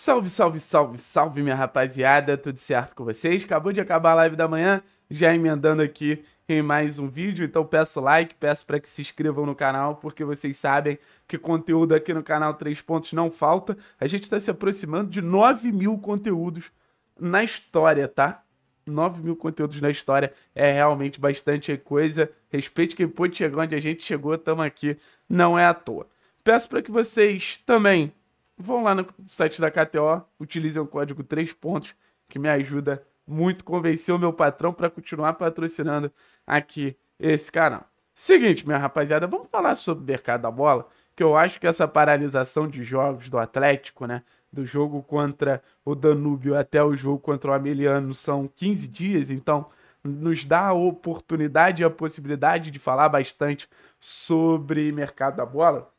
Salve, salve, salve, salve, minha rapaziada, tudo certo com vocês? Acabou de acabar a live da manhã, já emendando aqui em mais um vídeo, então peço like, peço para que se inscrevam no canal, porque vocês sabem que conteúdo aqui no canal 3 Pontos não falta. A gente está se aproximando de 9 mil conteúdos na história, tá? 9 mil conteúdos na história é realmente bastante coisa. Respeite quem pôde chegar onde a gente chegou, estamos aqui, não é à toa. Peço para que vocês também vão lá no site da KTO, utilizem o código 3 pontos, que me ajuda muito, convenceu o meu patrão para continuar patrocinando aqui esse canal. Seguinte, minha rapaziada, vamos falar sobre o mercado da bola, que eu acho que essa paralisação de jogos do Atlético, né, do jogo contra o Danúbio até o jogo contra o Ameliano são 15 dias, então nos dá a oportunidade e a possibilidade de falar bastante sobre mercado da bola.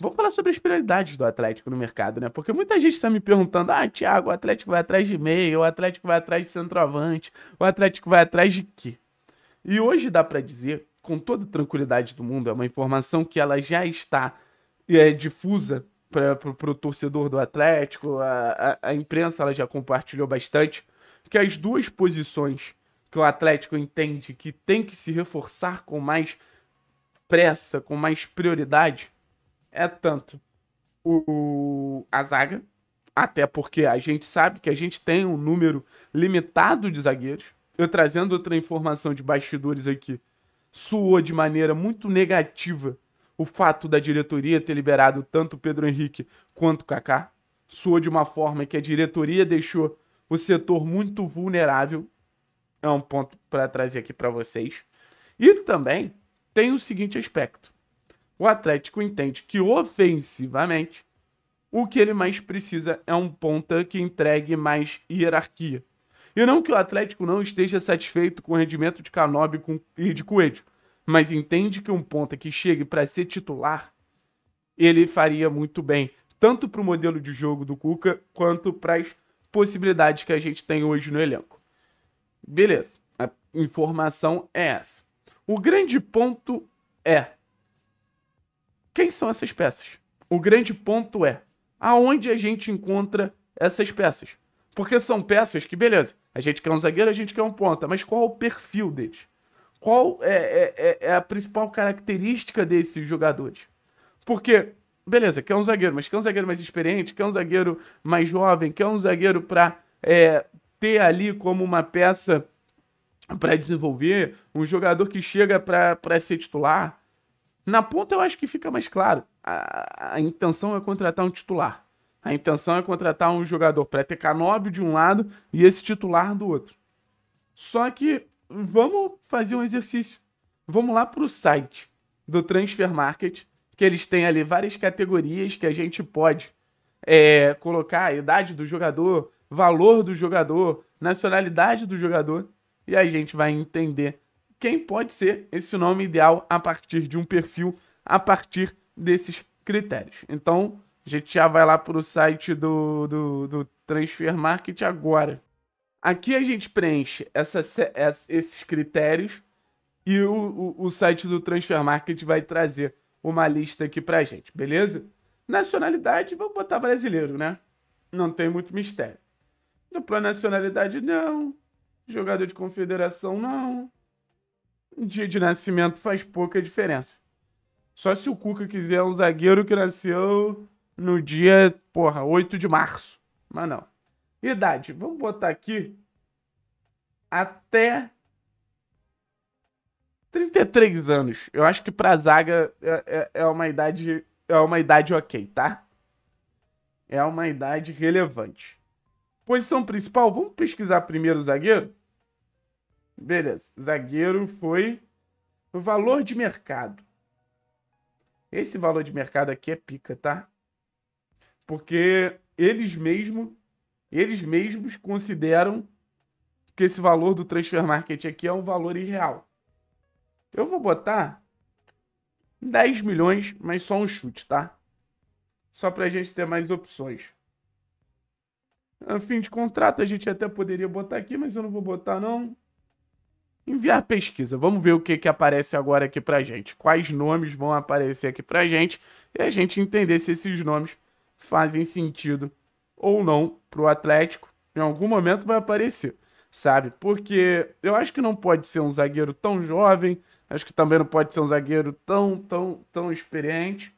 Vamos falar sobre as prioridades do Atlético no mercado, né? Porque muita gente está me perguntando: ah, Thiago, o Atlético vai atrás de meio, o Atlético vai atrás de centroavante, o Atlético vai atrás de quê? E hoje dá para dizer, com toda tranquilidade do mundo, é uma informação que ela já está é, difusa para o torcedor do Atlético, a, a, a imprensa ela já compartilhou bastante, que as duas posições que o Atlético entende que tem que se reforçar com mais pressa, com mais prioridade é tanto o, a zaga, até porque a gente sabe que a gente tem um número limitado de zagueiros. Eu trazendo outra informação de bastidores aqui, suou de maneira muito negativa o fato da diretoria ter liberado tanto Pedro Henrique quanto Kaká. Suou de uma forma que a diretoria deixou o setor muito vulnerável. É um ponto para trazer aqui para vocês. E também tem o seguinte aspecto o Atlético entende que ofensivamente o que ele mais precisa é um ponta que entregue mais hierarquia. E não que o Atlético não esteja satisfeito com o rendimento de Canobi e de Coelho, mas entende que um ponta que chegue para ser titular, ele faria muito bem, tanto para o modelo de jogo do Cuca, quanto para as possibilidades que a gente tem hoje no elenco. Beleza, a informação é essa. O grande ponto é quem são essas peças? O grande ponto é aonde a gente encontra essas peças. Porque são peças que, beleza, a gente quer um zagueiro, a gente quer um ponta, mas qual é o perfil deles? Qual é, é, é, é a principal característica desses jogadores? Porque, beleza, quer um zagueiro, mas quer um zagueiro mais experiente, quer um zagueiro mais jovem, quer um zagueiro para é, ter ali como uma peça para desenvolver, um jogador que chega para ser titular, na ponta eu acho que fica mais claro. A, a intenção é contratar um titular. A intenção é contratar um jogador para ter Canóbio de um lado e esse titular do outro. Só que vamos fazer um exercício. Vamos lá para o site do Transfer Market, que eles têm ali várias categorias que a gente pode é, colocar a idade do jogador, valor do jogador, nacionalidade do jogador, e a gente vai entender quem pode ser esse nome ideal a partir de um perfil, a partir desses critérios. Então, a gente já vai lá para o site do, do, do, Transfer Market agora. Aqui a gente preenche essa, esses critérios e o, o, o, site do Transfer Market vai trazer uma lista aqui para a gente, beleza? Nacionalidade, vamos botar brasileiro, né? Não tem muito mistério. Dupla nacionalidade, não. Jogador de confederação, não dia de nascimento faz pouca diferença. Só se o Cuca quiser um zagueiro que nasceu no dia, porra, 8 de março. Mas não. Idade, vamos botar aqui até 33 anos. Eu acho que pra zaga é, é, é uma idade é uma idade ok, tá? É uma idade relevante. Posição principal, vamos pesquisar primeiro o zagueiro? Beleza. Zagueiro foi o valor de mercado. Esse valor de mercado aqui é pica, tá? Porque eles mesmo, eles mesmos consideram que esse valor do transfer market aqui é um valor irreal. Eu vou botar 10 milhões, mas só um chute, tá? Só pra gente ter mais opções. A fim de contrato a gente até poderia botar aqui, mas eu não vou botar não enviar pesquisa. Vamos ver o que, que aparece agora aqui pra gente. Quais nomes vão aparecer aqui pra gente e a gente entender se esses nomes fazem sentido ou não pro Atlético. Em algum momento vai aparecer, sabe? Porque eu acho que não pode ser um zagueiro tão jovem, acho que também não pode ser um zagueiro tão, tão, tão experiente.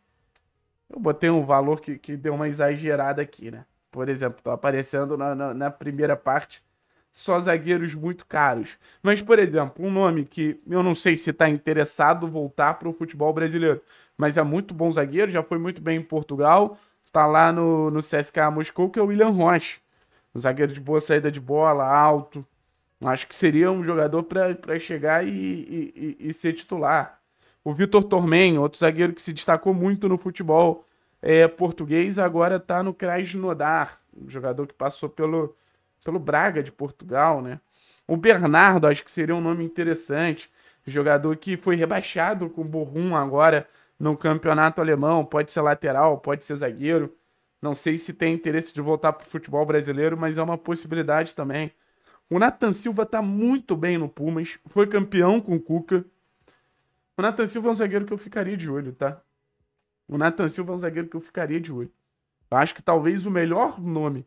Eu botei um valor que, que deu uma exagerada aqui, né? Por exemplo, tá aparecendo na, na, na primeira parte só zagueiros muito caros. Mas, por exemplo, um nome que eu não sei se está interessado voltar para o futebol brasileiro, mas é muito bom zagueiro, já foi muito bem em Portugal, tá lá no, no CSKA Moscou, que é o William Roche. zagueiro de boa saída de bola, alto. Acho que seria um jogador para chegar e, e, e, ser titular. O Vitor Tormen, outro zagueiro que se destacou muito no futebol é, português, agora está no Krasnodar, um jogador que passou pelo, pelo Braga de Portugal, né? O Bernardo, acho que seria um nome interessante. Jogador que foi rebaixado com o Borrum agora no campeonato alemão. Pode ser lateral, pode ser zagueiro. Não sei se tem interesse de voltar para o futebol brasileiro, mas é uma possibilidade também. O Nathan Silva está muito bem no Pumas. Foi campeão com o Cuca. O Nathan Silva é um zagueiro que eu ficaria de olho, tá? O Nathan Silva é um zagueiro que eu ficaria de olho. Eu acho que talvez o melhor nome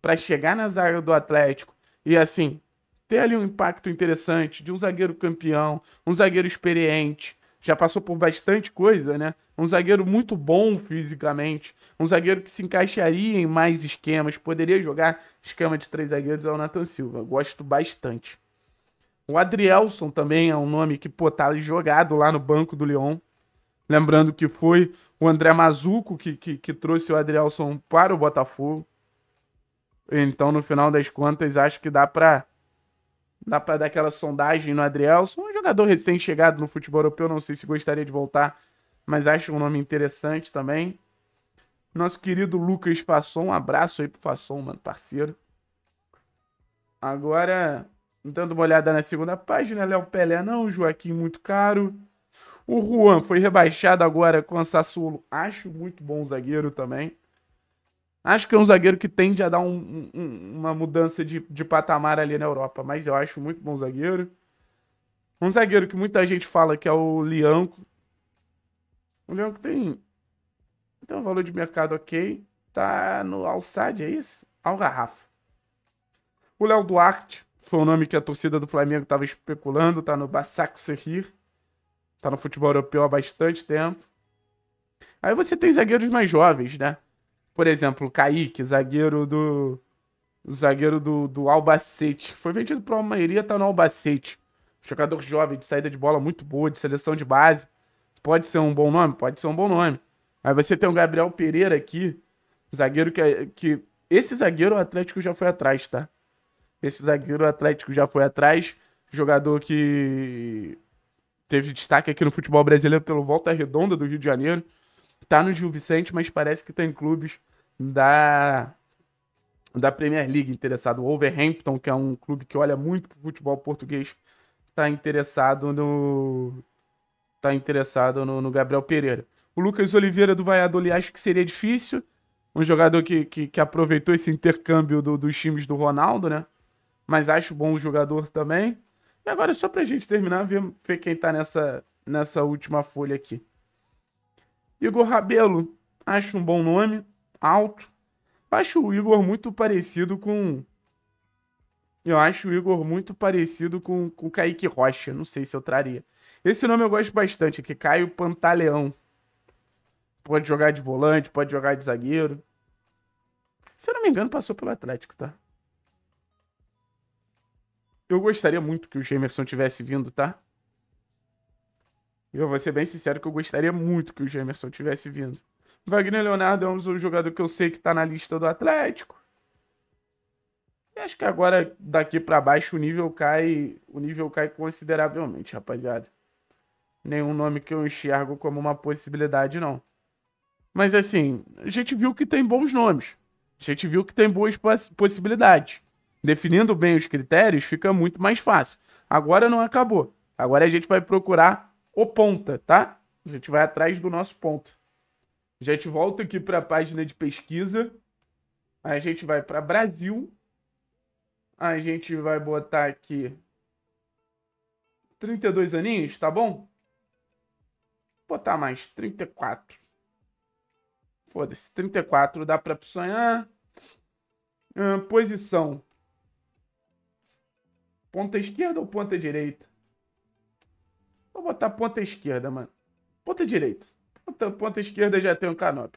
para chegar na zaga do Atlético e assim ter ali um impacto interessante de um zagueiro campeão, um zagueiro experiente, já passou por bastante coisa, né? Um zagueiro muito bom fisicamente, um zagueiro que se encaixaria em mais esquemas, poderia jogar esquema de três zagueiros é o Nathan Silva. Gosto bastante. O Adrielson também é um nome que, pô, tá jogado lá no banco do Leão, Lembrando que foi o André Mazuco que, que, que trouxe o Adrielson para o Botafogo. Então, no final das contas, acho que dá pra, dá pra dar aquela sondagem no Adrielson. Um jogador recém-chegado no futebol europeu, não sei se gostaria de voltar, mas acho um nome interessante também. Nosso querido Lucas Passon, um abraço aí pro Passon, mano, parceiro. Agora, dando uma olhada na segunda página, Léo Pelé não, Joaquim muito caro. O Juan foi rebaixado agora com o Sassuolo, acho muito bom zagueiro também. Acho que é um zagueiro que tende a dar um, um, uma mudança de, de patamar ali na Europa, mas eu acho muito bom zagueiro. Um zagueiro que muita gente fala que é o Lianco. O Lianco tem, tem um valor de mercado ok. Tá no Alçade, é isso? Al Garrafa. O Léo Duarte foi o nome que a torcida do Flamengo estava especulando. Tá no Bassaco Serrir. Tá no futebol europeu há bastante tempo. Aí você tem zagueiros mais jovens, né? por exemplo, o Kaique, zagueiro do. O zagueiro do, do Albacete. Foi vendido para uma maioria, tá no Albacete. Jogador jovem, de saída de bola muito boa, de seleção de base. Pode ser um bom nome? Pode ser um bom nome. Aí você tem o Gabriel Pereira aqui, zagueiro que, é, que. Esse zagueiro o Atlético já foi atrás, tá? Esse zagueiro o Atlético já foi atrás. Jogador que teve destaque aqui no futebol brasileiro pelo Volta Redonda do Rio de Janeiro. Tá no Gil Vicente, mas parece que tem tá clubes da, da Premier League interessado. O Wolverhampton, que é um clube que olha muito para o futebol português, está interessado no. Tá interessado no, no, Gabriel Pereira. O Lucas Oliveira do Valladolid acho que seria difícil. Um jogador que, que, que aproveitou esse intercâmbio do, dos times do Ronaldo, né? Mas acho bom o jogador também. E agora, só para a gente terminar, ver, ver quem está nessa, nessa última folha aqui. Igor Rabelo, acho um bom nome alto. Acho o Igor muito parecido com. Eu acho o Igor muito parecido com, o Kaique Rocha. Não sei se eu traria. Esse nome eu gosto bastante, que Caio Pantaleão. Pode jogar de volante, pode jogar de zagueiro. Se eu não me engano, passou pelo Atlético, tá? Eu gostaria muito que o Gemerson tivesse vindo, tá? Eu vou ser bem sincero que eu gostaria muito que o Gemerson tivesse vindo. Wagner Leonardo é um jogador que eu sei que está na lista do Atlético. E acho que agora, daqui para baixo, o nível cai. O nível cai consideravelmente, rapaziada. Nenhum nome que eu enxergo como uma possibilidade, não. Mas assim, a gente viu que tem bons nomes. A gente viu que tem boas possibilidades. Definindo bem os critérios, fica muito mais fácil. Agora não acabou. Agora a gente vai procurar o ponta, tá? A gente vai atrás do nosso ponto. A gente volta aqui para a página de pesquisa. A gente vai para Brasil. A gente vai botar aqui 32 aninhos, tá bom? Vou botar mais 34. Foda-se, 34 dá para sonhar. Ah, posição. Ponta esquerda ou ponta direita? Vou botar ponta esquerda, mano. Ponta direita ponta, ponta esquerda já tem o um Canop.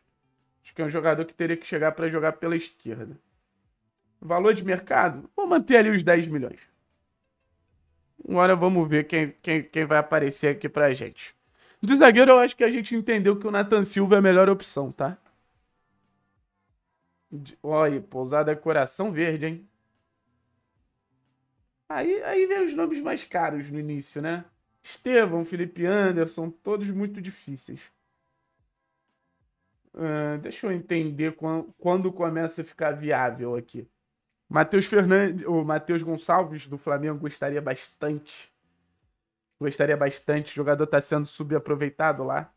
Acho que é um jogador que teria que chegar para jogar pela esquerda. Valor de mercado? Vou manter ali os 10 milhões. Agora vamos ver quem, quem, quem vai aparecer aqui pra gente. De zagueiro, eu acho que a gente entendeu que o Nathan Silva é a melhor opção, tá? De... Olha, pousada é coração verde, hein? Aí, aí vem os nomes mais caros no início, né? Estevão, Felipe Anderson, todos muito difíceis. Ah, deixa eu entender quando, quando, começa a ficar viável aqui. Matheus Fernandes, o Matheus Gonçalves do Flamengo gostaria bastante. Gostaria bastante. O jogador está sendo subaproveitado lá.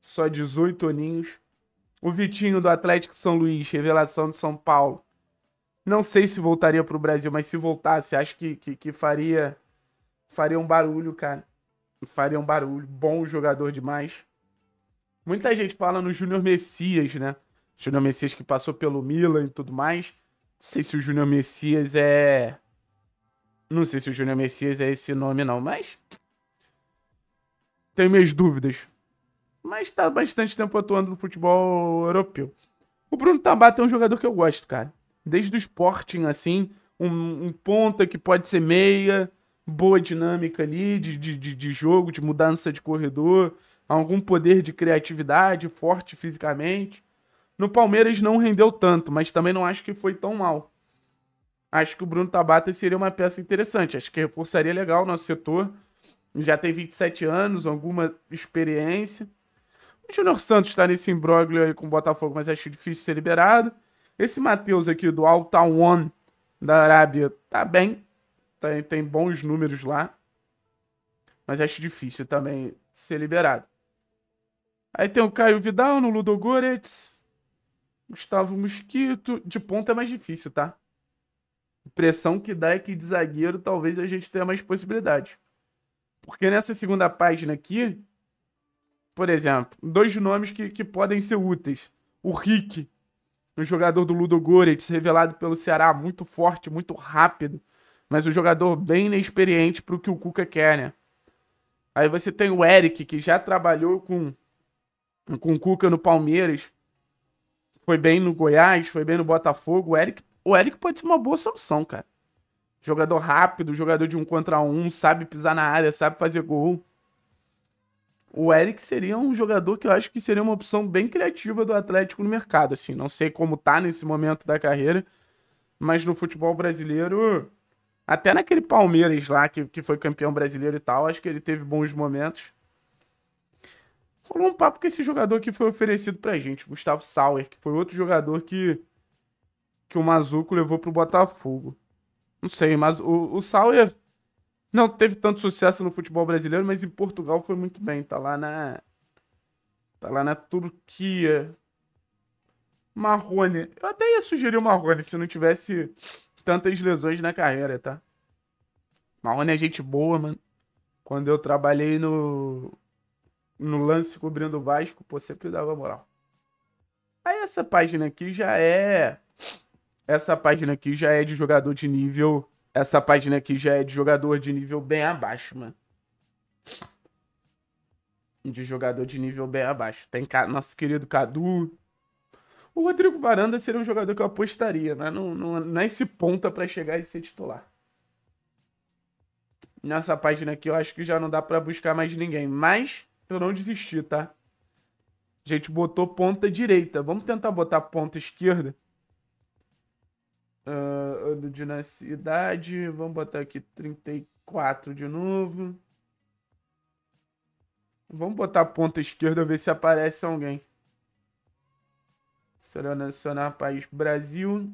Só 18 aninhos. O Vitinho do Atlético São Luís, revelação de São Paulo. Não sei se voltaria para o Brasil, mas se voltasse, acho que, que, que faria faria um barulho, cara. Faria um barulho. Bom jogador demais. Muita gente fala no Júnior Messias, né? Júnior Messias que passou pelo Milan e tudo mais. Não sei se o Júnior Messias é. Não sei se o Júnior Messias é esse nome, não, mas. Tenho minhas dúvidas. Mas tá bastante tempo atuando no futebol europeu. O Bruno Tabata é um jogador que eu gosto, cara. Desde o Sporting, assim, um, um ponta que pode ser meia, boa dinâmica ali de, de, de jogo, de mudança de corredor algum poder de criatividade, forte fisicamente. No Palmeiras não rendeu tanto, mas também não acho que foi tão mal. Acho que o Bruno Tabata seria uma peça interessante. Acho que reforçaria legal o nosso setor. Já tem 27 anos, alguma experiência. O Júnior Santos está nesse imbróglio aí com o Botafogo, mas acho difícil ser liberado. Esse Matheus aqui do Al One da Arábia tá bem. Tem, tem bons números lá. Mas acho difícil também ser liberado. Aí tem o Caio Vidal no Ludo Gustavo Mosquito. De ponta é mais difícil, tá? A impressão que dá é que de zagueiro talvez a gente tenha mais possibilidade. Porque nessa segunda página aqui, por exemplo, dois nomes que, que podem ser úteis. O Rick, um jogador do Ludo revelado pelo Ceará, muito forte, muito rápido, mas um jogador bem inexperiente para o que o Cuca quer, né? Aí você tem o Eric, que já trabalhou com com o Cuca no Palmeiras, foi bem no Goiás, foi bem no Botafogo. O Eric, o Eric pode ser uma boa solução, cara. Jogador rápido, jogador de um contra um, sabe pisar na área, sabe fazer gol. O Eric seria um jogador que eu acho que seria uma opção bem criativa do Atlético no mercado, assim. Não sei como tá nesse momento da carreira, mas no futebol brasileiro, até naquele Palmeiras lá, que, que foi campeão brasileiro e tal, acho que ele teve bons momentos rolou um papo com esse jogador que foi oferecido pra gente, Gustavo Sauer, que foi outro jogador que, que o Mazuco levou pro Botafogo. Não sei, mas o, o Sauer não teve tanto sucesso no futebol brasileiro, mas em Portugal foi muito bem. Tá lá na. Tá lá na Turquia. Marrone. Eu até ia sugerir o Marrone se não tivesse tantas lesões na carreira, tá? Marrone é gente boa, mano. Quando eu trabalhei no no lance cobrindo o Vasco, pô, sempre dava moral. Aí essa página aqui já é. Essa página aqui já é de jogador de nível. Essa página aqui já é de jogador de nível bem abaixo, mano. De jogador de nível bem abaixo. Tem nosso querido Cadu. O Rodrigo Varanda seria um jogador que eu apostaria, mas não, não, não é esse ponta para chegar e ser titular. Nessa página aqui eu acho que já não dá para buscar mais ninguém. Mas eu não desisti, tá? A gente botou ponta direita. Vamos tentar botar ponta esquerda. Uh, de nascidade. Vamos botar aqui 34 de novo. Vamos botar ponta esquerda, ver se aparece alguém. nacional país Brasil.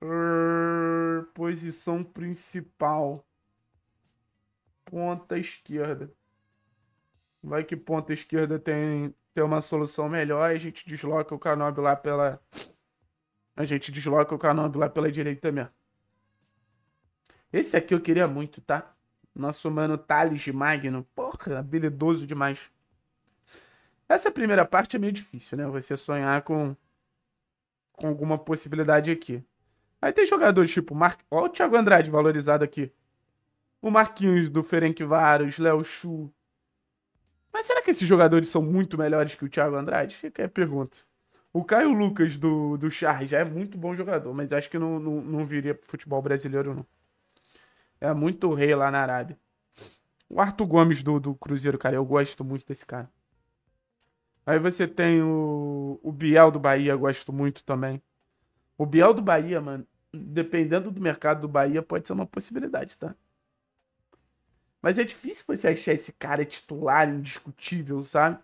Uh, posição principal. Ponta esquerda. Vai que ponta esquerda tem, tem uma solução melhor. A gente desloca o Canobi lá pela. A gente desloca o Canobi lá pela direita mesmo. Esse aqui eu queria muito, tá? Nosso mano Thales de Magno. Porra, habilidoso demais. Essa primeira parte é meio difícil, né? Você sonhar com, com alguma possibilidade aqui. Aí tem jogadores tipo... Mar... Olha o Thiago Andrade valorizado aqui. O Marquinhos do Ferencváros, Léo Chu, mas será que esses jogadores são muito melhores que o Thiago Andrade? Fica a pergunta. O Caio Lucas do, do Charles já é muito bom jogador, mas acho que não, não, não viria pro futebol brasileiro, não. É muito rei lá na Arábia. O Arthur Gomes do, do Cruzeiro, cara, eu gosto muito desse cara. Aí você tem o, o Biel do Bahia, gosto muito também. O Biel do Bahia, mano, dependendo do mercado do Bahia, pode ser uma possibilidade, tá? Mas é difícil você achar esse cara titular indiscutível, sabe?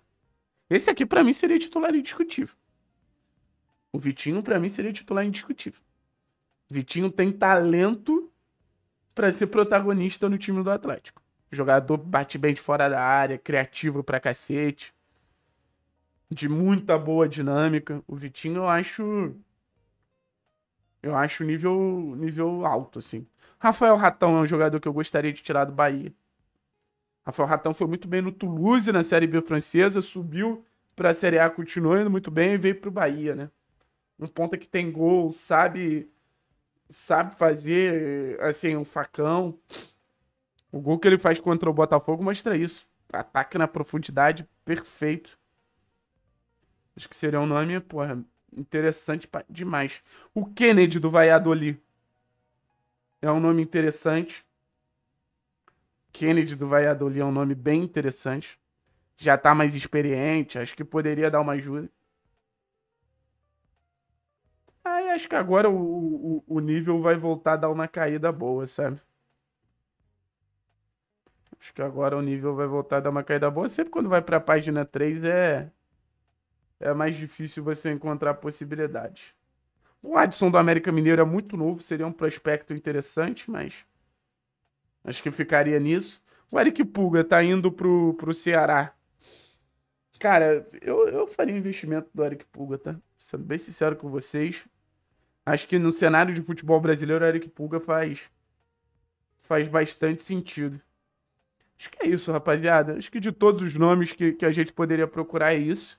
Esse aqui para mim seria titular indiscutível. O Vitinho para mim seria titular indiscutível. Vitinho tem talento para ser protagonista no time do Atlético. jogador bate bem de fora da área, criativo pra cacete. De muita boa dinâmica. O Vitinho eu acho eu acho nível nível alto assim. Rafael Ratão é um jogador que eu gostaria de tirar do Bahia. Rafael Ratão foi muito bem no Toulouse, na Série B francesa, subiu para a Série A continuando muito bem e veio para o Bahia, né? Um ponta que tem gol, sabe sabe fazer assim um facão. O gol que ele faz contra o Botafogo mostra isso. Ataque na profundidade perfeito. Acho que seria um nome, porra, interessante demais. O Kennedy do Valladolid é um nome interessante. Kennedy do Valladolid é um nome bem interessante. Já está mais experiente, acho que poderia dar uma ajuda. Aí acho que agora o, o, o nível vai voltar a dar uma caída boa, sabe? Acho que agora o nível vai voltar a dar uma caída boa. Sempre quando vai para a página 3 é, é mais difícil você encontrar possibilidades. O Adson do América Mineiro é muito novo, seria um prospecto interessante, mas Acho que ficaria nisso. O Eric Pulga tá indo pro, pro Ceará. Cara, eu, eu faria investimento do Eric Pulga, tá? Sendo bem sincero com vocês. Acho que no cenário de futebol brasileiro, o Eric Pulga faz, faz bastante sentido. Acho que é isso, rapaziada. Acho que de todos os nomes que, que a gente poderia procurar é isso.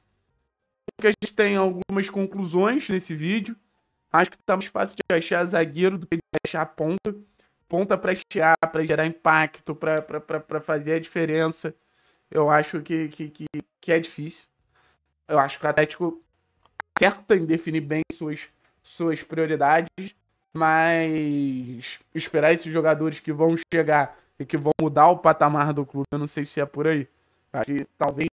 Acho que a gente tem algumas conclusões nesse vídeo. Acho que tá mais fácil de achar zagueiro do que de achar ponta ponta para estiar, para gerar impacto, para fazer a diferença. Eu acho que, que, que, que, é difícil. Eu acho que o Atlético acerta em definir bem suas, suas prioridades, mas esperar esses jogadores que vão chegar e que vão mudar o patamar do clube, eu não sei se é por aí. Acho que talvez